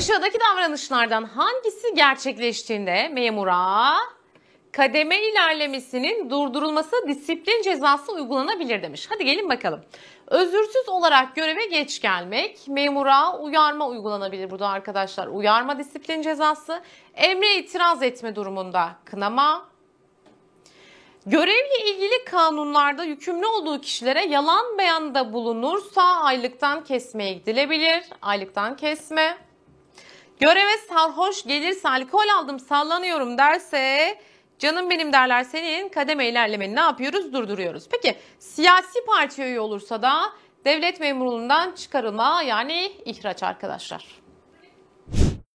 Aşağıdaki davranışlardan hangisi gerçekleştiğinde memura kademe ilerlemesinin durdurulması disiplin cezası uygulanabilir demiş. Hadi gelin bakalım. Özürsüz olarak göreve geç gelmek, memura uyarma uygulanabilir burada arkadaşlar. Uyarma disiplin cezası, emre itiraz etme durumunda kınama, Görevle ilgili kanunlarda yükümlü olduğu kişilere yalan beyanda bulunursa aylıktan kesmeye gidilebilir. Aylıktan kesme. Göreve sarhoş gelirse alkol aldım sallanıyorum derse canım benim derler senin kademe ilerlemeni ne yapıyoruz durduruyoruz. Peki siyasi parti üye olursa da devlet memurluğundan çıkarılma yani ihraç arkadaşlar.